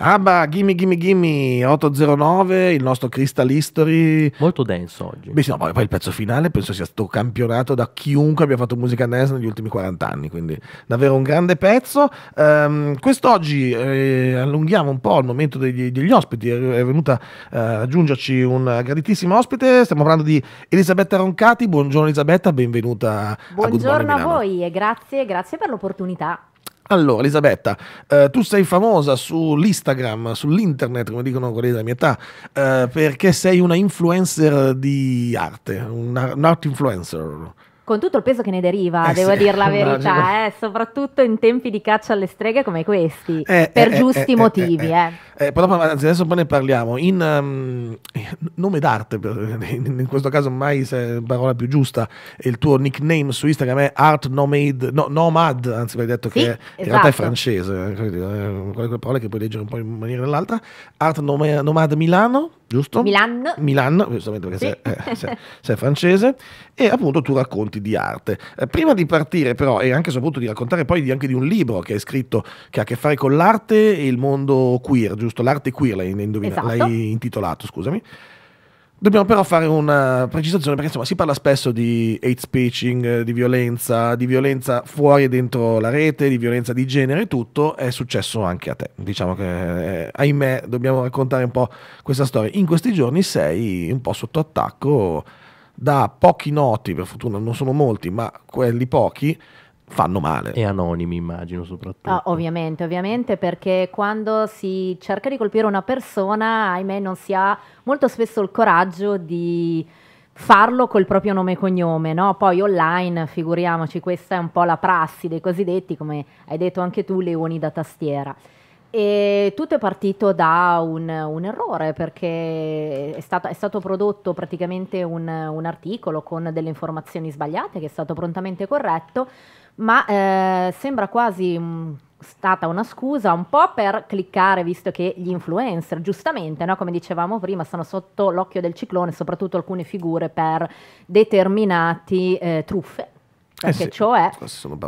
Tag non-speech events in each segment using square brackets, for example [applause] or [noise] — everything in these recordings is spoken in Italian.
Abba, gimme, gimme, gimme, 809, il nostro Crystal History. Molto denso oggi. Beh, sì, no, poi, poi il pezzo finale penso sia stato campionato da chiunque abbia fatto musica dance negli ultimi 40 anni, quindi davvero un grande pezzo. Um, quest'oggi eh, allunghiamo un po' il momento degli, degli ospiti, è venuta eh, a giungerci un graditissimo ospite, stiamo parlando di Elisabetta Roncati, buongiorno Elisabetta, benvenuta. Buongiorno a, a voi e grazie, grazie per l'opportunità. Allora, Elisabetta, eh, tu sei famosa sull'Instagram, sull'internet, come dicono quelli della mia età, eh, perché sei una influencer di arte, un art influencer con tutto il peso che ne deriva, eh devo sì, dire la [laughs] verità, eh, soprattutto in tempi di caccia alle streghe come questi, eh, per eh, eh, giusti eh, motivi. Eh, eh, però adesso poi ne parliamo. In um, nome d'arte, in questo caso mai se parola più giusta, il tuo nickname su Instagram è Art Nomad, no, Nomad anzi mi hai detto sì, che esatto. in realtà è esatto. francese, eh, quelle eh, parole che puoi leggere un po' in maniera o nell'altra. Art Nomad Milano, giusto? Milan. Milan, giustamente perché sì. sei, eh, sei, sei, francese. E appunto tu racconti di arte. Eh, prima di partire però, e anche soprattutto di raccontare poi di, anche di un libro che hai scritto che ha a che fare con l'arte e il mondo queer, giusto? giusto? L'arte queer l'hai, indovina- esatto. l'hai intitolato, scusami. Dobbiamo però fare una precisazione perché insomma si parla spesso di hate speeching, eh, di violenza, di violenza fuori e dentro la rete, di violenza di genere tutto, è successo anche a te. Diciamo che eh, ahimè dobbiamo raccontare un po' questa storia. In questi giorni sei un po' sotto attacco da pochi noti, per fortuna non sono molti, ma quelli pochi, fanno male. E anonimi, immagino, soprattutto. Ah, ovviamente, ovviamente, perché quando si cerca di colpire una persona, ahimè, non si ha molto spesso il coraggio di farlo col proprio nome e cognome, no? Poi online, figuriamoci, questa è un po' la prassi dei cosiddetti, come hai detto anche tu, leoni da tastiera. E tutto è partito da un, un errore perché è stato, è stato prodotto praticamente un, un, articolo con delle informazioni sbagliate che è stato prontamente corretto, ma eh, sembra quasi... Mh, mm, stata una scusa un po' per cliccare, visto che gli influencer, giustamente, no? come dicevamo prima, sono sotto l'occhio del ciclone, soprattutto alcune figure per determinati eh, truffe. Eh sì, cioè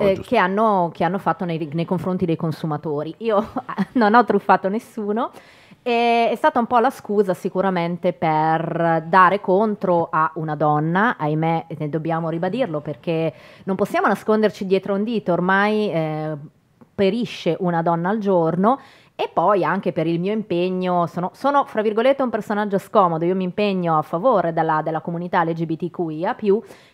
eh, che, hanno, che, hanno, fatto nei, nei confronti dei consumatori. Io [laughs] non ho truffato nessuno, e è stata un po' la scusa sicuramente per dare contro a una donna, ahimè ne dobbiamo ribadirlo perché non possiamo nasconderci dietro un dito, ormai eh, perisce una donna al giorno e poi anche per il mio impegno, sono, sono, fra virgolette un personaggio scomodo, io mi impegno a favore della, della comunità LGBTQIA+,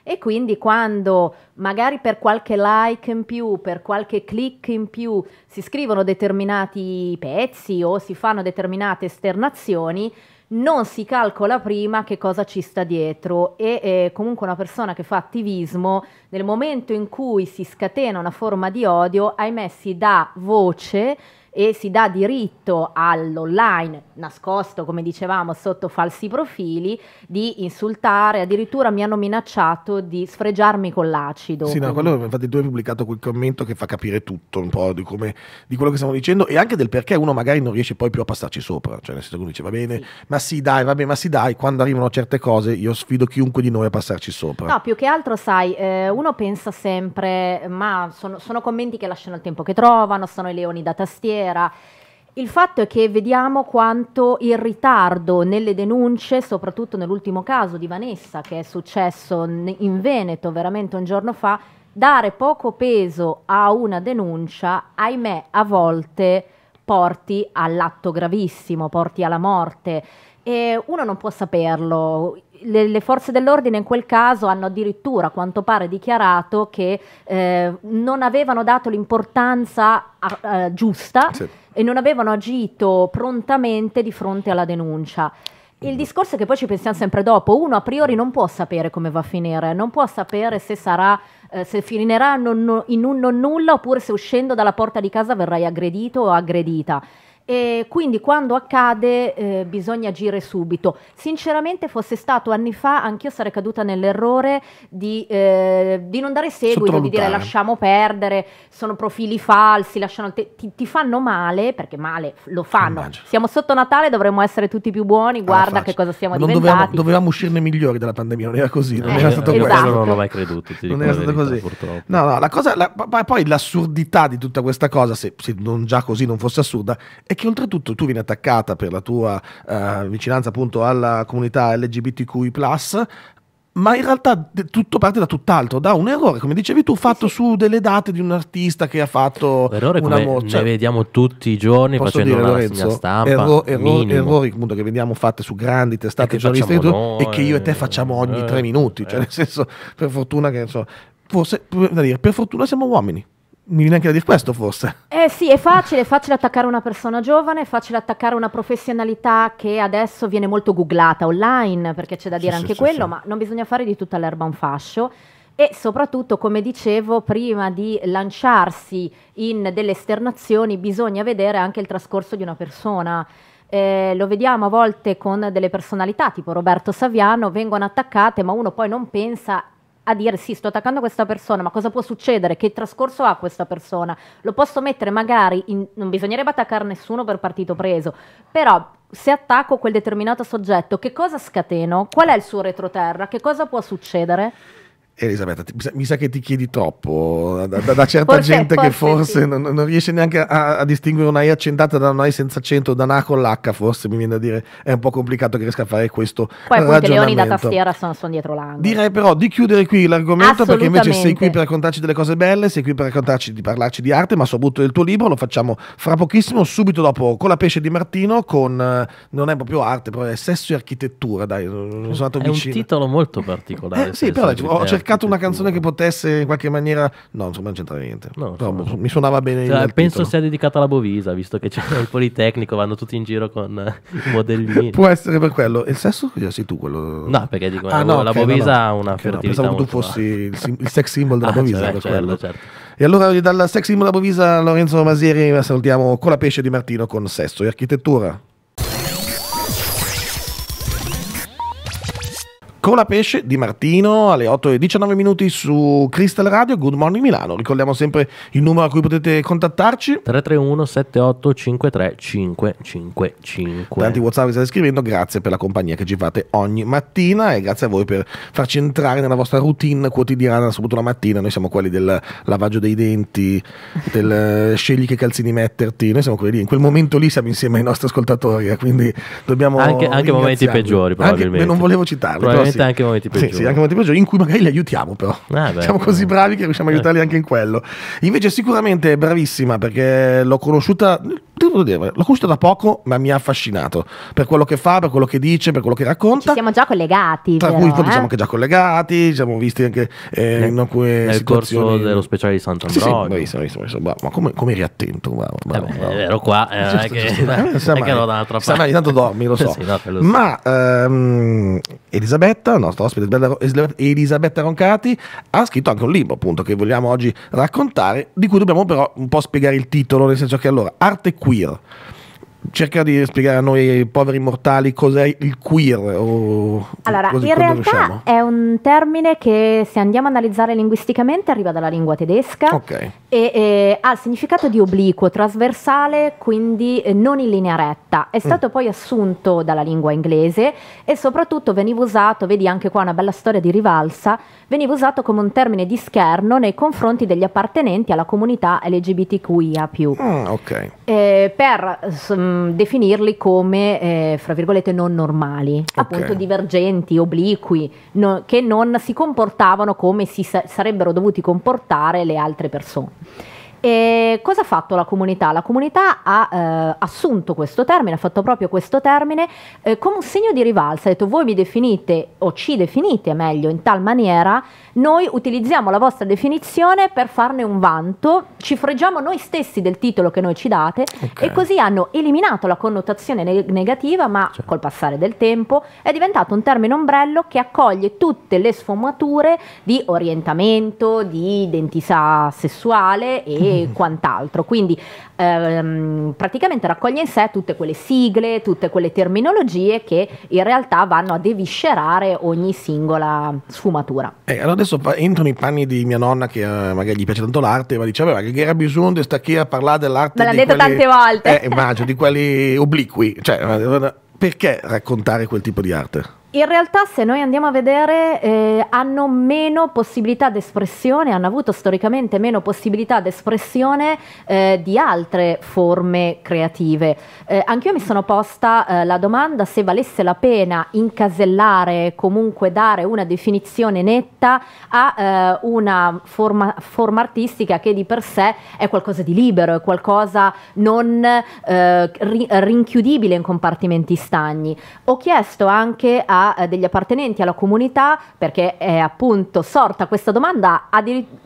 e quindi quando magari per qualche like in più, per qualche click in più si scrivono determinati pezzi o si fanno determinate esternazioni, non si calcola prima che cosa ci sta dietro e eh, comunque una persona che fa attivismo nel momento in cui si scatena una forma di odio ahimè si dà voce e si dà diritto all'online nascosto, come dicevamo, sotto falsi profili, di insultare, addirittura mi hanno minacciato di sfregiarmi con l'acido. Sì, no, quello, infatti tu hai pubblicato quel commento che fa capire tutto un po' di, come, di quello che stiamo dicendo e anche del perché uno magari non riesce poi più a passarci sopra, cioè nel senso che uno dice va bene, sì. ma sì dai, va bene, ma sì dai, quando arrivano certe cose io sfido chiunque di noi a passarci sopra. No, più che altro sai, eh, uno pensa sempre, ma sono, sono commenti che lasciano il tempo che trovano, sono i leoni da tastiera, vera. Il fatto è che vediamo quanto il ritardo nelle denunce, soprattutto nell'ultimo caso di Vanessa che è successo in Veneto veramente un giorno fa, dare poco peso a una denuncia, ahimè, a volte porti all'atto gravissimo, porti alla morte. E uno non può saperlo le, le, forze dell'ordine in quel caso hanno addirittura, a quanto pare, dichiarato che eh, non avevano dato l'importanza eh, giusta sì. e non avevano agito prontamente di fronte alla denuncia. Il mm. discorso è che poi ci pensiamo sempre dopo, uno a priori non può sapere come va a finire, non può sapere se, sarà, eh, se finirà in un non nulla oppure se uscendo dalla porta di casa verrai aggredito o aggredita e quindi quando accade eh, bisogna agire subito. Sinceramente fosse stato anni fa anch'io sarei caduta nell'errore di, eh, di non dare seguito, di dire lasciamo perdere, sono profili falsi, te- ti, ti, fanno male, perché male lo fanno. Eh, siamo sotto Natale, dovremmo essere tutti più buoni, eh, guarda che cosa siamo non diventati. Dovevamo, dovevamo, uscirne migliori dalla pandemia, non era così, non eh, era stato esatto. questo. Non l'ho mai creduto, non era stato verità, così. purtroppo. No, no, la cosa, la, poi l'assurdità di tutta questa cosa, se, se non già così non fosse assurda, è che oltretutto tu vieni attaccata per la tua eh, vicinanza appunto alla comunità LGBTQI ma in realtà tutto parte da tutt'altro, da un errore, come dicevi tu, fatto sì, su delle date di un artista che ha fatto errore una moccia. Cioè, ne vediamo tutti i giorni facendo dire, una Lorenzo, stampa. Erro, erro, errori appunto, che vediamo fatti su grandi testate giornalistiche no, e che io e te facciamo ogni eh, tre minuti, cioè eh. nel senso, per fortuna che insomma, forse, per, per fortuna siamo uomini mi viene anche da dire questo forse. Eh sì, è facile, è facile attaccare una persona giovane, è facile attaccare una professionalità che adesso viene molto googlata online, perché c'è da dire sì, anche sì, quello, sì, ma non bisogna fare di tutta l'erba un fascio. E soprattutto, come dicevo, prima di lanciarsi in delle esternazioni bisogna vedere anche il trascorso di una persona. Eh, lo vediamo a volte con delle personalità tipo Roberto Saviano, vengono attaccate ma uno poi non pensa a dire sì, sto attaccando questa persona, ma cosa può succedere? Che trascorso ha questa persona? Lo posso mettere magari, in, non bisognerebbe attaccare nessuno per partito preso, però se attacco quel determinato soggetto, che cosa scateno? Qual è il suo retroterra? Che cosa può succedere? Elisabetta, mi sa, mi sa, che ti chiedi troppo da, da, da certa forse, gente forse che forse sì. non, non, riesce neanche a, a, distinguere una I accentata da una I senza accento, da una A con l'H forse mi viene a dire è un po' complicato che riesca a fare questo Poi appunto i leoni da tastiera sono, sono dietro l'angolo Direi però di chiudere qui l'argomento perché invece sei qui per raccontarci delle cose belle sei qui per raccontarci di parlarci di arte ma soprattutto del tuo libro, lo facciamo fra pochissimo subito dopo con la pesce di Martino con, eh, non è proprio arte però è sesso e architettura dai, sono andato vicino È un titolo molto particolare eh, sì però ho cercato cercato una canzone che potesse in qualche maniera... No, insomma non c'entra niente. No, Però, no. mi suonava bene. Cioè, penso sia dedicata alla Bovisa, visto che c'è [laughs] il Politecnico, vanno tutti in giro con eh, i modellini. Può essere per quello. Il sesso sei tu quello... No, perché dico, ah, eh, no, la okay, Bovisa ha una okay, fertilità Pensavo tu fossi il, sim- il, sex symbol della ah, Bovisa. Cioè, certo, certo, certo. E allora dal sex symbol della Bovisa Lorenzo Masieri salutiamo con la pesce di Martino con Sesso e Architettura. Cola pesce di Martino alle 8 e 19 minuti su Crystal Radio. Good morning Milano. Ricordiamo sempre il numero a cui potete contattarci: 331 7853 555. Tanti WhatsApp che state scrivendo. Grazie per la compagnia che ci fate ogni mattina e grazie a voi per farci entrare nella vostra routine quotidiana, soprattutto la mattina. Noi siamo quelli del lavaggio dei denti, del eh, scegli che calzini metterti. Noi siamo quelli lì. In quel momento lì siamo insieme ai nostri ascoltatori. Eh, quindi dobbiamo. Anche, anche momenti peggiori, probabilmente. Anche, non volevo citarli. Probabilmente sì. anche i momenti peggiori. Sì, sì, anche momenti peggiori in cui magari li aiutiamo però. Ah, Siamo così bravi che riusciamo a eh. aiutarli anche in quello. Invece sicuramente è bravissima perché l'ho conosciuta devo dire, l'ho conosciuta da poco, ma mi ha affascinato per quello che fa, per quello che dice, per quello che racconta. Ci siamo già collegati. Tra cui eh? siamo anche già collegati, ci siamo visti anche eh, nel, in alcune nel situazioni. corso dello speciale di Sant'Ambrogio. Sì, sì, ma come, come eri attento, bravo, eh, bravo, bravo. ero qua, eh, giusto, che, giusto, [laughs] eh, non che ero dall'altra parte. Mai, intanto dormi, lo [laughs] so. sì, no, lo Ma ehm, Elisabetta, il nostro ospite Elisabetta Roncati, ha scritto anche un libro, appunto, che vogliamo oggi raccontare, di cui dobbiamo però un po' spiegare il titolo, nel senso che allora, Arte qui queer cerca di spiegare a noi poveri mortali cos'è il queer. O allora, in realtà riusciamo. è un termine che se andiamo a analizzare linguisticamente arriva dalla lingua tedesca okay. e, e, ha il significato di obliquo, trasversale, quindi eh, non in linea retta. È mm. stato mm. poi assunto dalla lingua inglese e soprattutto veniva usato, vedi anche qua una bella storia di rivalsa, veniva usato come un termine di scherno nei confronti degli appartenenti alla comunità LGBTQIA+. Mm, ah, okay. Eh, per... Som, Ehm, definirli come, eh, fra virgolette, non normali, cioè okay. appunto divergenti, obliqui, no, che non si comportavano come si sa- sarebbero dovuti comportare le altre persone. E cosa ha fatto la comunità? La comunità ha eh, assunto questo termine, ha fatto proprio questo termine eh, come un segno di rivalsa, ha detto voi mi definite o ci definite meglio in tal maniera, noi utilizziamo la vostra definizione per farne un vanto, ci freggiamo noi stessi del titolo che noi ci date okay. e così hanno eliminato la connotazione neg negativa, ma cioè. col passare del tempo è diventato un termine ombrello che accoglie tutte le sfumature di orientamento, di identità sessuale e e mm-hmm. quant'altro. Quindi ehm, praticamente raccoglie in sé tutte quelle sigle, tutte quelle terminologie che in realtà vanno a deviscerare ogni singola sfumatura. Eh, allora adesso entro nei panni di mia nonna che eh, magari gli piace tanto l'arte, ma diceva che era bisogno di stare qui a parlare dell'arte. Me l'ha detto quelli, tante volte. Eh, immagino, di quelli obliqui. Cioè, perché raccontare quel tipo di arte? In realtà se noi andiamo a vedere eh, hanno meno possibilità d'espressione, hanno avuto storicamente meno possibilità d'espressione eh, di altre forme creative. Eh, anch'io mi sono posta eh, la domanda se valesse la pena incasellare, comunque dare una definizione netta a eh, una forma, forma, artistica che di per sé è qualcosa di libero, è qualcosa non eh, rinchiudibile in compartimenti stagni. Ho chiesto anche a a eh, degli appartenenti alla comunità perché è appunto sorta questa domanda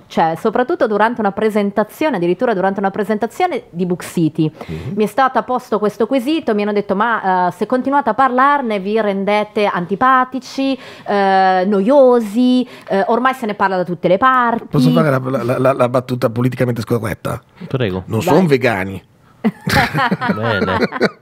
cioè, soprattutto durante una presentazione, addirittura durante una presentazione di Book City. Mm-hmm. Mi è stato posto questo quesito, mi hanno detto ma eh, se continuate a parlarne vi rendete antipatici, eh, noiosi, eh, ormai se ne parla da tutte le parti. Posso fare la, la, la, la battuta politicamente scorretta? Prego. Non sono vegani bene,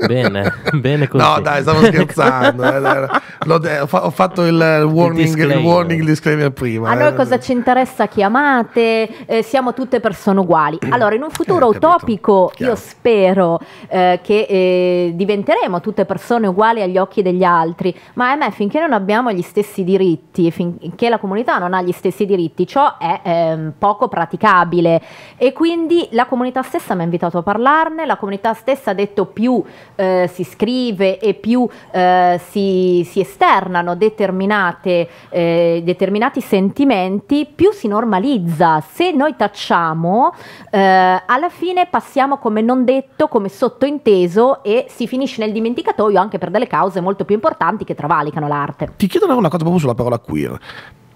bene, bene così. No, dai, stavo [laughs] scherzando. eh, de- ho fatto il warning, il disclaimer, il warning disclaimer prima. A noi eh. cosa ci interessa? Chiamate, eh, siamo tutte persone uguali. [clears throat] Allora, in un futuro eh, utopico, Chiaro. io spero eh, che diventeremo tutte persone uguali agli occhi degli altri, ma ahimè, finché non abbiamo gli stessi diritti, finché la comunità non ha gli stessi diritti, ciò è ehm, poco praticabile. E quindi la comunità stessa mi ha invitato a parlarne la comunità stessa ha detto più eh, si scrive e più eh, si, si, esternano eh, determinati sentimenti, più si normalizza. Se noi tacciamo, eh, alla fine passiamo come non detto, come sottointeso e si finisce nel dimenticatoio anche per delle cause molto più importanti che travalicano l'arte. Ti chiedo una cosa proprio sulla parola queer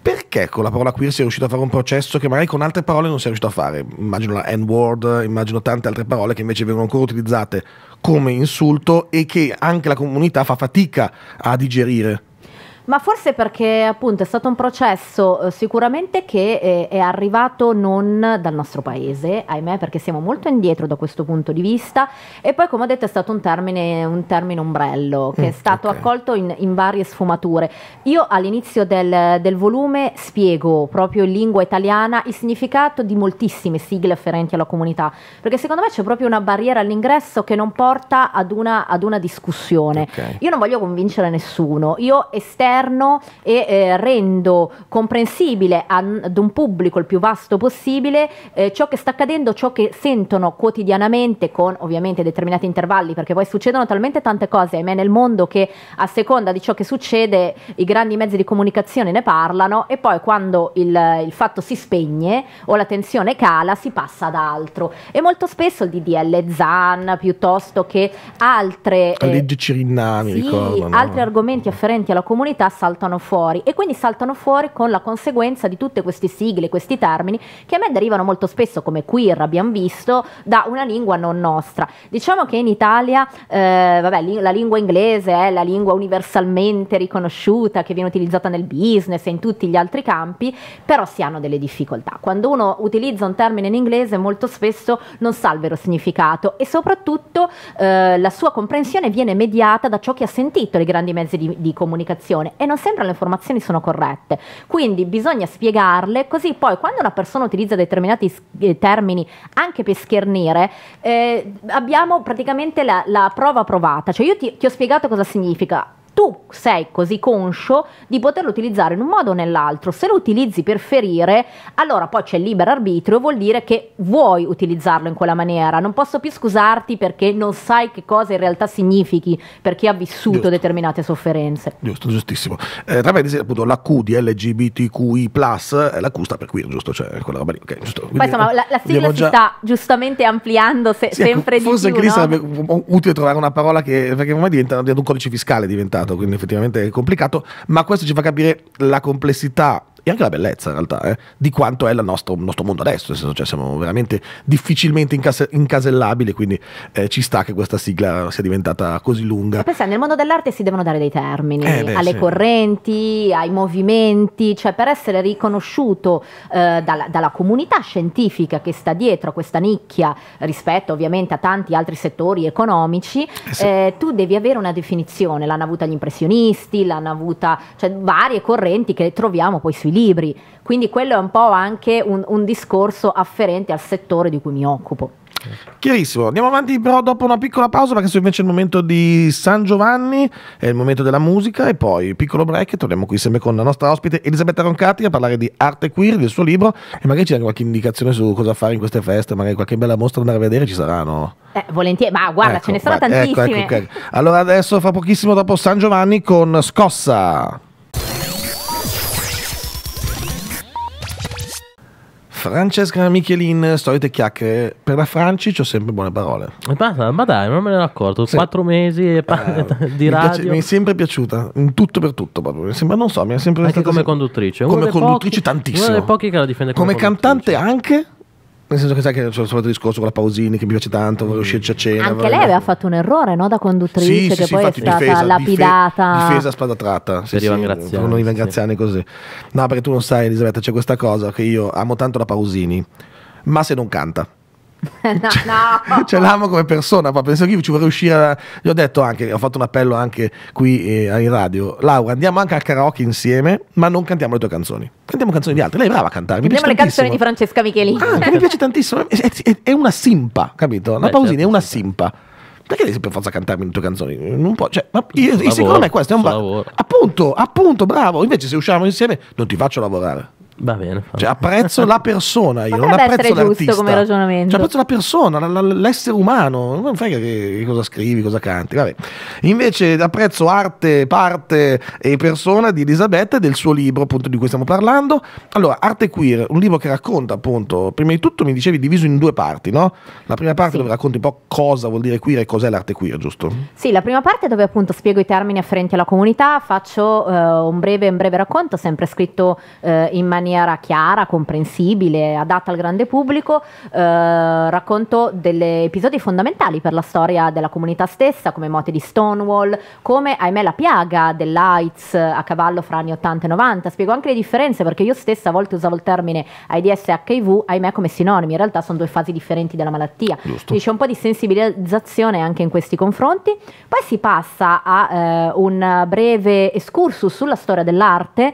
perché con la parola queer si è riuscito a fare un processo che magari con altre parole non si è riuscito a fare? Immagino la N-word, immagino tante altre parole che invece vengono ancora utilizzate come insulto e che anche la comunità fa fatica a digerire. Ma forse perché appunto è stato un processo eh, sicuramente che eh, è arrivato non dal nostro paese, ahimè perché siamo molto indietro da questo punto di vista e poi come ho detto è stato un termine, un termine ombrello che mm, è stato okay. accolto in, in, varie sfumature. Io all'inizio del, del, volume spiego proprio in lingua italiana il significato di moltissime sigle afferenti alla comunità perché secondo me c'è proprio una barriera all'ingresso che non porta ad una, ad una discussione. Okay. Io non voglio convincere nessuno, io esterno all'interno e eh, rendo comprensibile ad un pubblico il più vasto possibile eh, ciò che sta accadendo, ciò che sentono quotidianamente con ovviamente determinati intervalli, perché poi succedono talmente tante cose, ahimè, nel mondo che a seconda di ciò che succede i grandi mezzi di comunicazione ne parlano e poi quando il, il fatto si spegne o la tensione cala si passa ad altro. E molto spesso il DDL Zan piuttosto che altre... Eh, leggi Cirinnami, sì, ricordo, no? altri argomenti afferenti alla comunità realtà saltano fuori e quindi saltano fuori con la conseguenza di tutte queste sigle, questi termini che a me derivano molto spesso come queer abbiamo visto da una lingua non nostra. Diciamo che in Italia eh, vabbè, la lingua inglese è la lingua universalmente riconosciuta che viene utilizzata nel business e in tutti gli altri campi, però si hanno delle difficoltà. Quando uno utilizza un termine in inglese molto spesso non sa il vero significato e soprattutto eh, la sua comprensione viene mediata da ciò che ha sentito nei grandi mezzi di, di comunicazione e non sempre le informazioni sono corrette. Quindi bisogna spiegarle così poi quando una persona utilizza determinati eh, termini anche per schernire eh, abbiamo praticamente la, la, prova provata. Cioè io ti, ti ho spiegato cosa significa tu sei così conscio di poterlo utilizzare in un modo o nell'altro. Se lo utilizzi per ferire, allora poi c'è il libero arbitrio, vuol dire che vuoi utilizzarlo in quella maniera. Non posso più scusarti perché non sai che cosa in realtà significhi per chi ha vissuto Giusto. determinate sofferenze. Giusto, giustissimo. Eh, Ravenzi, appunto, la Q di LGBTQI, è la Q sta per queer, giusto? Cioè, quella roba lì. Okay, giusto. Quindi, poi insomma, la, la sigla si sta giustamente ampliando se, sì, sempre ecco, di più. Forse no? lì sarebbe utile trovare una parola che, perché ormai diventa, diventa un codice fiscale diventare quindi effettivamente è complicato, ma questo ci fa capire la complessità e anche la bellezza in realtà, eh, di quanto è il nostro, nostro, mondo adesso, senso, cioè, siamo veramente difficilmente incas- incasellabili, quindi eh, ci sta che questa sigla sia diventata così lunga. Pensa, nel mondo dell'arte si devono dare dei termini eh, beh, alle sì. correnti, ai movimenti, cioè per essere riconosciuto eh, dalla, dalla, comunità scientifica che sta dietro a questa nicchia rispetto ovviamente a tanti altri settori economici, eh, sì. Eh, tu devi avere una definizione, l'hanno avuta gli impressionisti, l'hanno avuta cioè, varie correnti che troviamo poi sui libri, quindi quello è un po' anche un, un discorso afferente al settore di cui mi occupo. Chiarissimo, andiamo avanti però dopo una piccola pausa perché adesso invece è il momento di San Giovanni, è il momento della musica e poi piccolo break e torniamo qui insieme con la nostra ospite Elisabetta Roncati a parlare di arte queer, del suo libro e magari ci dà qualche indicazione su cosa fare in queste feste, magari qualche bella mostra da andare a vedere ci saranno. Eh, volentieri, ma guarda ecco, ce ne sono ecco, vai, ecco, tantissime. Ecco, ecco, allora adesso fra pochissimo dopo San Giovanni con Scossa. Francesca Michelin, solite chiacchiere. Per la Franci ho sempre buone parole. Basta, ma dai, non me ne ero accorto. Sì. Quattro mesi eh, [laughs] di mi radio. mi è sempre piaciuta, in tutto per tutto proprio. Mi sembra, non so, mi è sempre Anche come conduttrice. Come conduttrice pochi, tantissimo. Una delle poche che la difende come, come cantante anche nel senso che sai che ho fatto discorso con la Pausini che mi piace tanto, volevo uscirci a cena. Anche lei aveva fatto un errore no? da conduttrice sì, che sì, poi è stata difesa, lapidata. Dife- difesa a spada tratta. Sì, per sì, con Ivan Graziani così. No, perché tu non sai Elisabetta, c'è questa cosa che io amo tanto la Pausini, ma se non canta. [laughs] No, no. [laughs] cioè l'amo come persona, ma penso che io ci vorrei uscire. Gli ho detto anche, ho fatto un appello anche qui eh, in radio. Laura, andiamo anche al karaoke insieme, ma non cantiamo le tue canzoni. Cantiamo canzoni di altri. Lei è brava a cantare. Cantiamo le canzoni di Francesca Michelini. Ah, mi piace tantissimo. È, è, è, una simpa, capito? La pausina certo, è una simpa. Perché devi per forza cantarmi le tue canzoni? Non può, cioè, ma io, lavoro, secondo me questo è un lavoro. Appunto, appunto, bravo. Invece se usciamo insieme non ti faccio lavorare. Va bene. Cioè, apprezzo la persona, [laughs] io non apprezzo l'artista. come ragionamento. Cioè, apprezzo la persona, la, la, l'essere umano, non fai che, che cosa scrivi, cosa canti. Vabbè. Invece apprezzo arte, parte e persona di Elisabetta e del suo libro appunto di cui stiamo parlando. Allora, Arte Queer, un libro che racconta appunto, prima di tutto mi dicevi diviso in due parti, no? La prima parte sì. dove racconti un po' cosa vuol dire queer e cos'è l'arte queer, giusto? Sì, la prima parte dove appunto spiego i termini afferenti alla comunità, faccio eh, un, breve, un breve racconto, sempre scritto eh, in maniera maniera chiara, comprensibile, adatta al grande pubblico, eh, racconto degli episodi fondamentali per la storia della comunità stessa, come moti di Stonewall, come ahimè la piaga dell'AIDS eh, a cavallo fra anni 80 e 90. Spiego anche le differenze perché io stessa a volte usavo il termine AIDS e HIV, ahimè come sinonimi, in realtà sono due fasi differenti della malattia. Quindi c'è un po' di sensibilizzazione anche in questi confronti. Poi si passa a eh, un breve escursus sulla storia dell'arte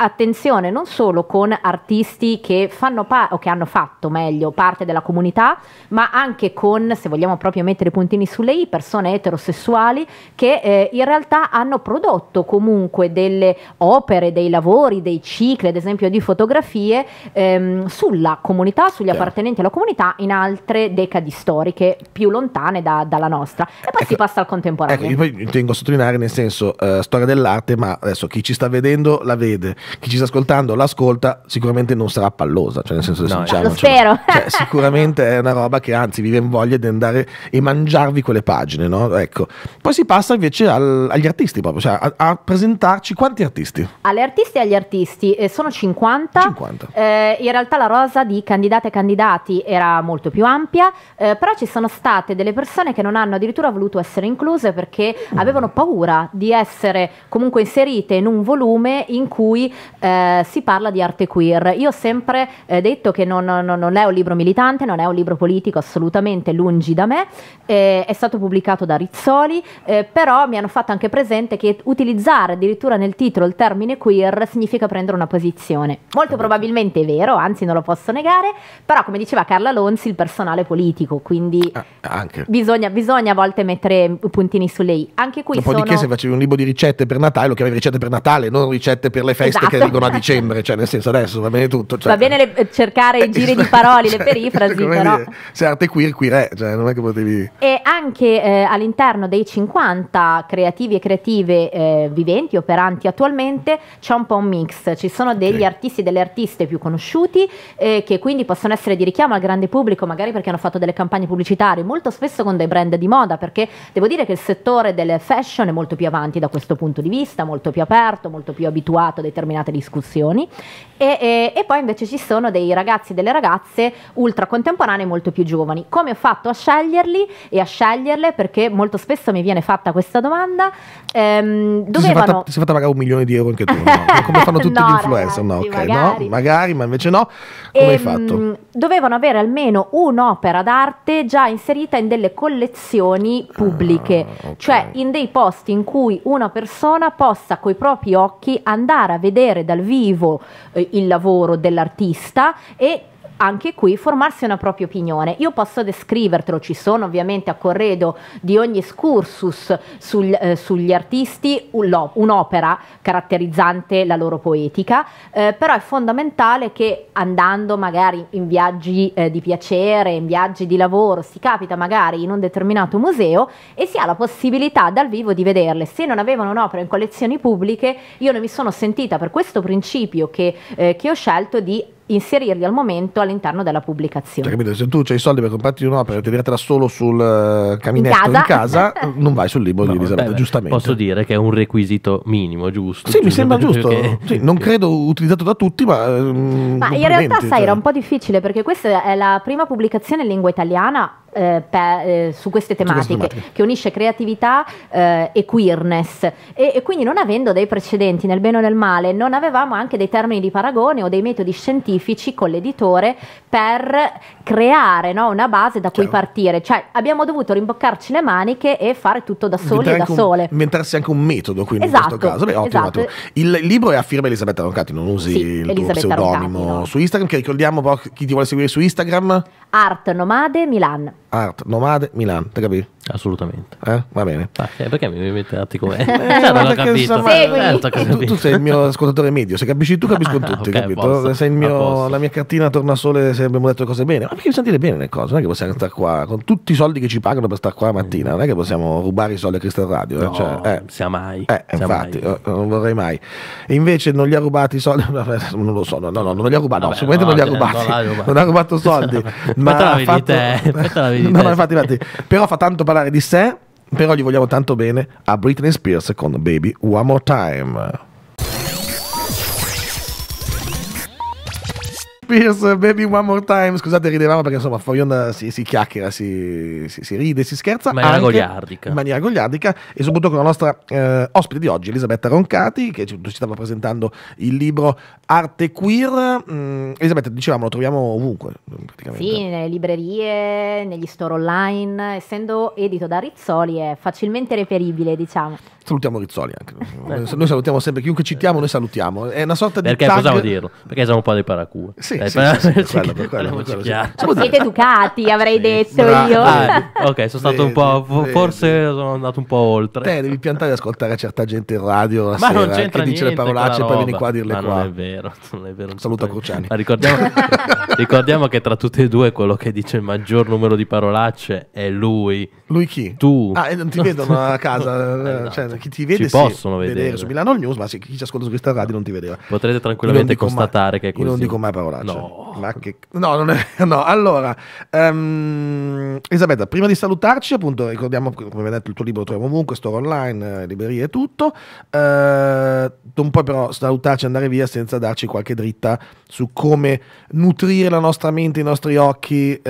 attenzione non solo con artisti che fanno o che hanno fatto meglio parte della comunità, ma anche con, se vogliamo proprio mettere i puntini sulle i, persone eterosessuali che eh, in realtà hanno prodotto comunque delle opere, dei lavori, dei cicli, ad esempio di fotografie ehm, sulla comunità, sugli yeah. appartenenti alla comunità in altre decadi storiche più lontane da, dalla nostra. E poi ecco, si passa al contemporaneo. Ecco, io poi tengo a sottolineare nel senso eh, storia dell'arte, ma adesso chi ci sta vedendo la vede chi ci sta ascoltando l'ascolta, sicuramente non sarà pallosa, cioè nel senso no, sincero, lo spero. Cioè, sicuramente è una roba che anzi vi voglia di andare e mangiarvi quelle pagine, no? Ecco. Poi si passa invece al, agli artisti proprio, cioè a, a, presentarci quanti artisti? Alle artiste e agli artisti eh, sono 50. 50. Eh, in realtà la rosa di candidate e candidati era molto più ampia, eh, però ci sono state delle persone che non hanno addirittura voluto essere incluse perché mm. avevano paura di essere comunque inserite in un volume in cui eh, si parla di arte queer. Io ho sempre eh, detto che non, non, non, è un libro militante, non è un libro politico, assolutamente lungi da me, eh, è stato pubblicato da Rizzoli, eh, però mi hanno fatto anche presente che utilizzare addirittura nel titolo il termine queer significa prendere una posizione. Molto certo. probabilmente è vero, anzi non lo posso negare, però come diceva Carla Lonzi il personale politico, quindi ah, bisogna, bisogna, a volte mettere puntini sulle i. Anche qui Dopodiché sono... se facevi un libro di ricette per Natale, lo chiamavi ricette per Natale, non ricette per le feste esatto. che arrivano a dicembre, cioè nel senso adesso va bene tutto. Cioè. Va bene le, eh, cercare i giri di parole, [laughs] cioè, le perifrasi, però... Dire, se arte queer, queer è, cioè non è che potevi... E anche eh, all'interno dei 50 creativi e creative eh, viventi, operanti attualmente, c'è un po' un mix. Ci sono degli okay. artisti e delle artiste più conosciuti eh, che quindi possono essere di richiamo al grande pubblico, magari perché hanno fatto delle campagne pubblicitarie, molto spesso con dei brand di moda, perché devo dire che il settore del fashion è molto più avanti da questo punto di vista, molto più aperto, molto più abituato a determinati determinate discussioni e, e, e, poi invece ci sono dei ragazzi e delle ragazze ultra contemporanee molto più giovani. Come ho fatto a sceglierli e a sceglierle? Perché molto spesso mi viene fatta questa domanda. Ehm, dovevano... ti, sei fatta, ti sei fatta pagare un milione di euro anche tu, no? [laughs] come fanno tutti no, gli influencer? Ragazzi, no, okay, magari. no, magari, ma invece no. Come e, hai ehm, fatto? Dovevano avere almeno un'opera d'arte già inserita in delle collezioni pubbliche, ah, okay. cioè in dei posti in cui una persona possa coi propri occhi andare a vedere vedere dal vivo eh, il lavoro dell'artista e anche qui formarsi una propria opinione. Io posso descrivertelo, ci sono ovviamente a corredo di ogni excursus sul, eh, sugli artisti un'opera caratterizzante la loro poetica, eh, però è fondamentale che andando magari in viaggi eh, di piacere, in viaggi di lavoro, si capita magari in un determinato museo e si ha la possibilità dal vivo di vederle. Se non avevano un'opera in collezioni pubbliche, io non mi sono sentita per questo principio che, eh, che ho scelto di inserirli al momento all'interno della pubblicazione. Cioè, capito? Se tu hai i soldi per comprarti un'opera e ti tenertela solo sul eh, caminetto di casa, [laughs] mm, non vai sul libro no, di Elisabetta, giustamente. Posso dire che è un requisito minimo, giusto? Sì, giusto, mi sembra giusto. Che... [laughs] Sì, non credo utilizzato da tutti, ma... Mm, ma in realtà, sai, era cioè. un po' difficile perché questa è la prima pubblicazione in lingua italiana eh, per, eh, su queste tematiche, che unisce creatività eh, e queerness. E, e, quindi non avendo dei precedenti nel bene o nel male, non avevamo anche dei termini di paragone o dei metodi scientifici con l'editore per creare no, una base da Chiaro. cui partire. Cioè abbiamo dovuto rimboccarci le maniche e fare tutto da soli e da un, sole. Inventarsi anche un metodo, quindi esatto, in questo esatto, caso. Beh, ottimo, esatto. Il libro è a firma Elisabetta Roncati, non usi sì, il tuo pseudonimo Roncati, no. su Instagram, che ricordiamo chi ti vuole seguire su Instagram? Art Nomade Milan. Art Nomade Milan, ti capì? Assolutamente. Eh? Va bene. Ah, eh, perché mi mette atti come... [laughs] Eh, cioè, Certo, Tu, tu, sei il mio ascoltatore medio, se capisci tu capiscono ah, tutti, okay, capito? Posso, sei mio, la mia cartina sole se abbiamo detto cose bene. Ma perché mi sentire bene le cose? Non è che possiamo stare qua con tutti i soldi che ci pagano per stare qua la mattina, non è che possiamo rubare i soldi a Crystal Radio. No, cioè, eh. sia mai. Eh, sia infatti, mai. non vorrei mai. invece non gli ha rubati i soldi, [laughs] non lo so, no, no, no non li ha rubati, Vabbè, sicuramente no, non li ha cioè, rubati. [laughs] Non, ha rubato soldi. ma te la vedi fuori. no, no, infatti, infatti. Però fa tanto parlare di sé, però gli vogliamo tanto bene a Britney Spears con Baby One More Time. Spears, Baby One More Time. Scusate, ridevamo perché insomma fuori onda si, si chiacchiera, si, si, si, ride, si scherza. In maniera goliardica. In maniera goliardica e soprattutto con la nostra eh, ospite di oggi, Elisabetta Roncati, che ci, ci stava presentando il libro Arte Queer. Mm, Elisabetta, dicevamo, lo troviamo ovunque. Sì, nelle librerie, negli store online. Essendo edito da Rizzoli è facilmente reperibile, diciamo. Salutiamo Rizzoli anche. [laughs] noi salutiamo sempre chiunque citiamo, noi salutiamo. È una sorta di... Perché tag... possiamo dirlo? Perché siamo un po' dei paracù. Sì, siete educati, avrei detto Bra- ah, io. Ah, [laughs] ok, sono stato un po'. Vedi. forse sono andato un po' oltre. Te devi piantare e ascoltare certa gente in radio la Ma sera non che niente, dice le parolacce e poi vieni qua a dirle Ma qua. [laughs] Non è vero, non è vero. Non Saluta Cruciani. Ricordiamo, [laughs] ricordiamo che tra tutti e due quello che dice il maggior numero di parolacce è lui. Lui chi? Tu. Ah, eh, non ti vedono a casa, eh, eh esatto. cioè chi ti vede ci sì, possono vedere. vedere. su Milano News, ma sì, chi ci ascolta su questa radio non ti vedeva. Potrete tranquillamente constatare mai, che è così. Io non dico mai parolacce. No, ma che... no, non è... [laughs] no. allora, um, ehm, Elisabetta, prima di salutarci, appunto, ricordiamo, come vedete il tuo libro lo troviamo ovunque, store online, eh, librerie e tutto. Uh, non puoi però salutarci e andare via senza darci qualche dritta su come nutrire la nostra mente, i nostri occhi uh,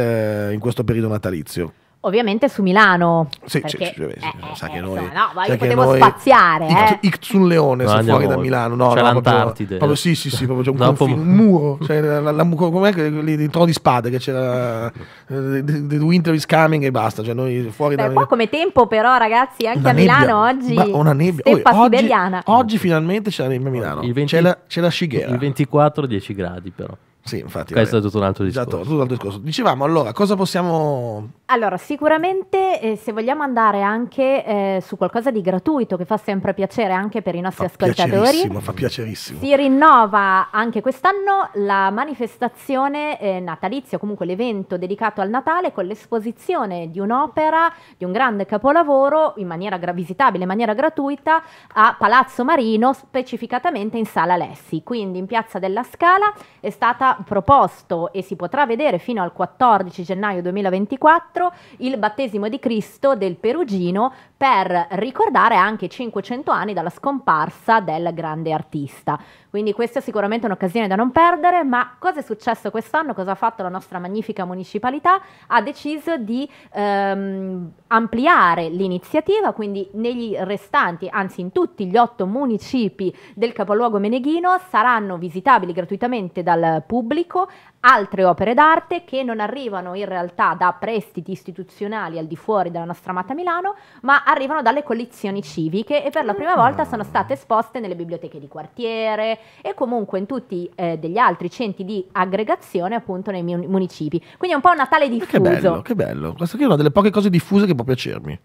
in questo periodo natalizio. Ovviamente su Milano. Sì, perché, sì, sì, sì, eh, sa eh, che noi... No, ma io potevo noi, spaziare. Eh. Ictsun Leone no, fuori da Milano. No, c'è no, l'Antartide. Proprio, proprio, sì, sì, sì, proprio c'è un, no, confine, un muro. Cioè, la, la, la, com'è che i tro di spade che c'era... The, eh, the, winter is coming e basta. Cioè noi fuori Beh, da... Qua come tempo però ragazzi, anche una a Milano nebbia, oggi... una nebbia. Steppa oggi, siberiana. Oggi finalmente c'è la nebbia a Milano. 20, c'è, la, la Shigera. Il 24 10 gradi però. Sì, infatti. Questo vabbè. è tutto un altro esatto, discorso. Esatto, tutto un altro discorso. Dicevamo allora, cosa possiamo... Allora, sicuramente eh, se vogliamo andare anche eh, su qualcosa di gratuito che fa sempre piacere anche per i nostri fa ascoltatori. Piacerissimo, fa piacerissimo. Si rinnova anche quest'anno la manifestazione eh, natalizia, comunque l'evento dedicato al Natale con l'esposizione di un'opera, di un grande capolavoro in maniera gra- visitabile, in maniera gratuita a Palazzo Marino, specificatamente in Sala Lessi. Quindi in Piazza della Scala è stata proposto e si potrà vedere fino al 14 gennaio 2024 il battesimo di Cristo del Perugino per ricordare anche 500 anni dalla scomparsa del grande artista. Quindi questa è sicuramente un'occasione da non perdere, ma cosa è successo quest'anno? Cosa ha fatto la nostra magnifica municipalità? Ha deciso di ehm, ampliare l'iniziativa, quindi negli restanti, anzi in tutti gli otto municipi del capoluogo meneghino saranno visitabili gratuitamente dal pubblico altre opere d'arte che non arrivano in realtà da prestiti istituzionali al di fuori della nostra amata Milano, ma arrivano dalle collezioni civiche e per la prima ah. volta sono state esposte nelle biblioteche di quartiere, e comunque in tutti eh, degli altri centri di aggregazione appunto nei municipi. Quindi è un po' un Natale diffuso. Che bello, che bello. Questa è una delle poche cose diffuse che può piacermi.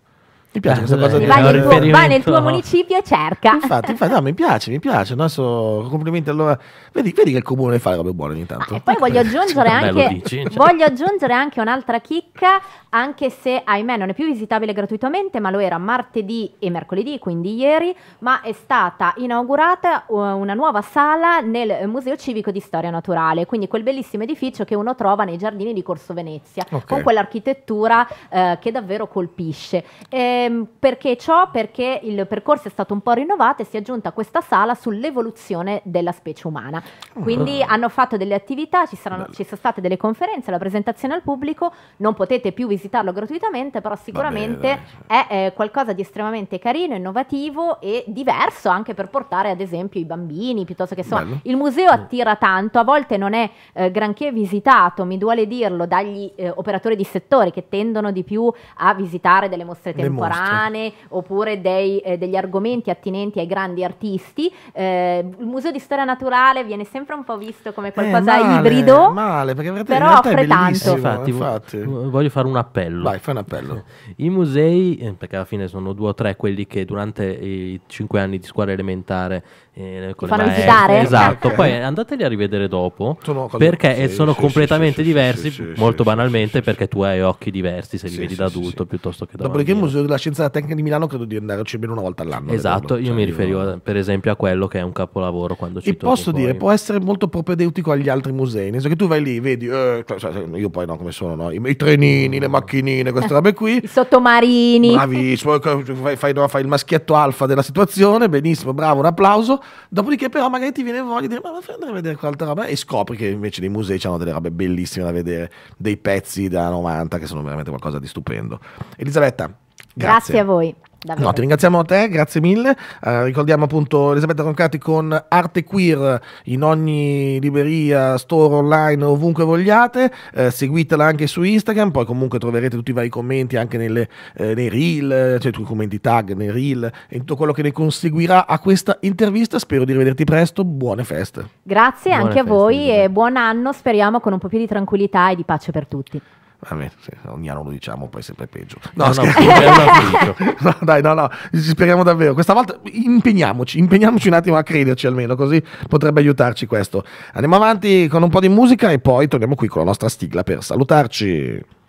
Mi piace questa eh, cosa eh, di vai, nel tuo, vai nel tuo municipio e cerca. Infatti, infatti no, mi piace, mi piace. Adesso, complimenti. Allora, vedi, vedi, che il comune fa le robe buone ogni tanto. Ah, e poi voglio ecco. aggiungere, anche, certo. voglio aggiungere anche un'altra chicca, anche se ahimè non è più visitabile gratuitamente, ma lo era martedì e mercoledì, quindi ieri. Ma è stata inaugurata eh, una nuova sala nel Museo Civico di Storia Naturale, quindi quel bellissimo edificio che uno trova nei giardini di Corso Venezia, okay. con quell'architettura eh, che davvero colpisce. Eh, Ehm, perché ciò? Perché il percorso è stato un po' rinnovato e si è aggiunta questa sala sull'evoluzione della specie umana. Ah. Quindi oh. hanno fatto delle attività, ci, saranno, ci, sono state delle conferenze, la presentazione al pubblico, non potete più visitarlo gratuitamente, però sicuramente bene, è eh, qualcosa di estremamente carino, innovativo e diverso anche per portare ad esempio i bambini, piuttosto che insomma, Bello. il museo attira tanto, a volte non è eh, granché visitato, mi duole dirlo, dagli eh, operatori di settore che tendono di più a visitare delle mostre temporanee contemporanee oppure dei, eh, degli argomenti attinenti ai grandi artisti. Eh, il Museo di Storia Naturale viene sempre un po' visto come eh, qualcosa eh, male, ibrido, male, perché però offre tanto. Infatti, infatti. Voglio fare un appello. Vai, fai un appello. [laughs] I musei, eh, perché alla fine sono due o tre quelli che durante i cinque anni di scuola elementare eh, con fanno visitare? Esatto, [laughs] poi andateli a rivedere dopo sono perché sì, sono sì, completamente sì, diversi, molto banalmente, perché tu hai occhi diversi se li vedi da adulto piuttosto che da Dopodiché il Museo della Scienza della Tecnica di Milano credo di andarci almeno una volta all'anno. Esatto, io cioè, mi riferivo io... per esempio a quello che è un capolavoro quando ci torno. posso poi. dire, può essere molto propedeutico agli altri musei, nel senso che tu vai lì, vedi, eh, cioè, cioè io poi no, come sono, no? I, i trenini, mm. le macchinine, queste robe qui. [laughs] I sottomarini. Bravissimo, fai, fai, no, fai, il maschietto alfa della situazione, benissimo, bravo, un applauso. Dopodiché però magari ti viene voglia di dire, ma fai andare a vedere quell'altra roba e scopri che invece nei musei c'hanno delle robe bellissime da vedere, dei pezzi da 90 che sono veramente qualcosa di stupendo. Elisabetta, Grazie, a voi. Davvero. No, ti ringraziamo a te, grazie mille. Uh, ricordiamo appunto Elisabetta Roncati con Arte Queer in ogni libreria, store online, ovunque vogliate. Uh, seguitela anche su Instagram, poi comunque troverete tutti i vari commenti anche nelle, eh, nei reel, cioè tutti i commenti tag nei reel e tutto quello che ne conseguirà a questa intervista. Spero di rivederti presto, buone feste. Grazie buone anche feste, a voi e buon anno, speriamo con un po' più di tranquillità e di pace per tutti ogni anno lo diciamo, poi è sempre peggio. No, no, no, [laughs] [laughs] no, dai, no, no, speriamo davvero. Questa volta impegniamoci, impegniamoci un attimo a crederci almeno, così potrebbe aiutarci questo. Andiamo avanti con un po' di musica e poi torniamo qui con la nostra stigla per salutarci.